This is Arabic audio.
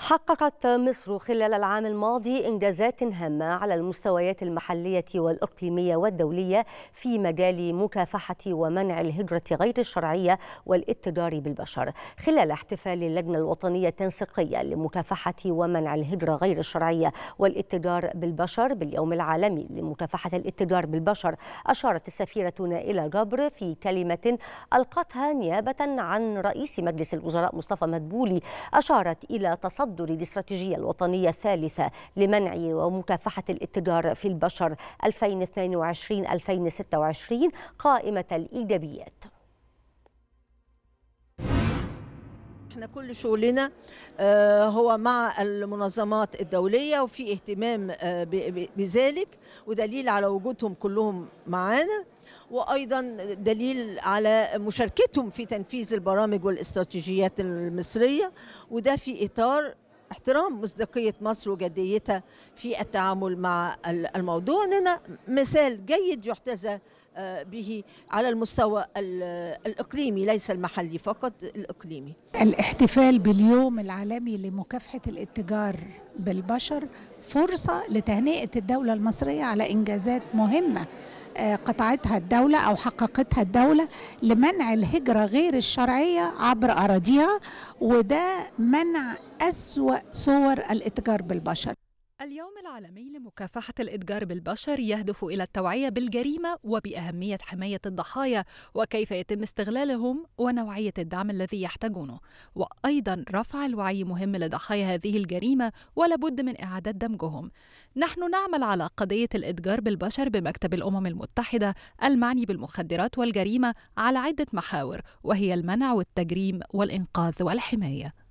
حققت مصر خلال العام الماضي إنجازات هامة على المستويات المحلية والإقليمية والدولية في مجال مكافحة ومنع الهجرة غير الشرعية والاتجار بالبشر خلال احتفال اللجنة الوطنية التنسيقية لمكافحة ومنع الهجرة غير الشرعية والاتجار بالبشر باليوم العالمي لمكافحة الاتجار بالبشر أشارت السفيرة نائلة جبر في كلمة ألقتها نيابة عن رئيس مجلس الوزراء مصطفى مدبولي أشارت إلى تصدي تصدر الاستراتيجية الوطنية الثالثة لمنع ومكافحة الاتجار في البشر 2022-2026 قائمة الإيجابيات احنا كل شغلنا آه، هو مع المنظمات الدوليه وفي اهتمام آه، بذلك ودليل على وجودهم كلهم معانا وايضا دليل على مشاركتهم في تنفيذ البرامج والاستراتيجيات المصريه وده في اطار احترام مصداقية مصر وجديتها في التعامل مع الموضوع أننا مثال جيد يحتذى آه، به على المستوى الإقليمي ليس المحلي فقط الإقليمي الاحتفال باليوم العالمي لمكافحة الاتجار بالبشر فرصة لتهنئة الدولة المصرية على إنجازات مهمة قطعتها الدولة أو حققتها الدولة لمنع الهجرة غير الشرعية عبر أراضيها وده منع أسوأ صور الاتجار بالبشر اليوم العالمي لمكافحة الإتجار بالبشر يهدف إلى التوعية بالجريمة وبأهمية حماية الضحايا وكيف يتم استغلالهم ونوعية الدعم الذي يحتاجونه، وأيضا رفع الوعي مهم لضحايا هذه الجريمة ولابد من إعادة دمجهم. نحن نعمل على قضية الإتجار بالبشر بمكتب الأمم المتحدة المعني بالمخدرات والجريمة على عدة محاور وهي المنع والتجريم والإنقاذ والحماية.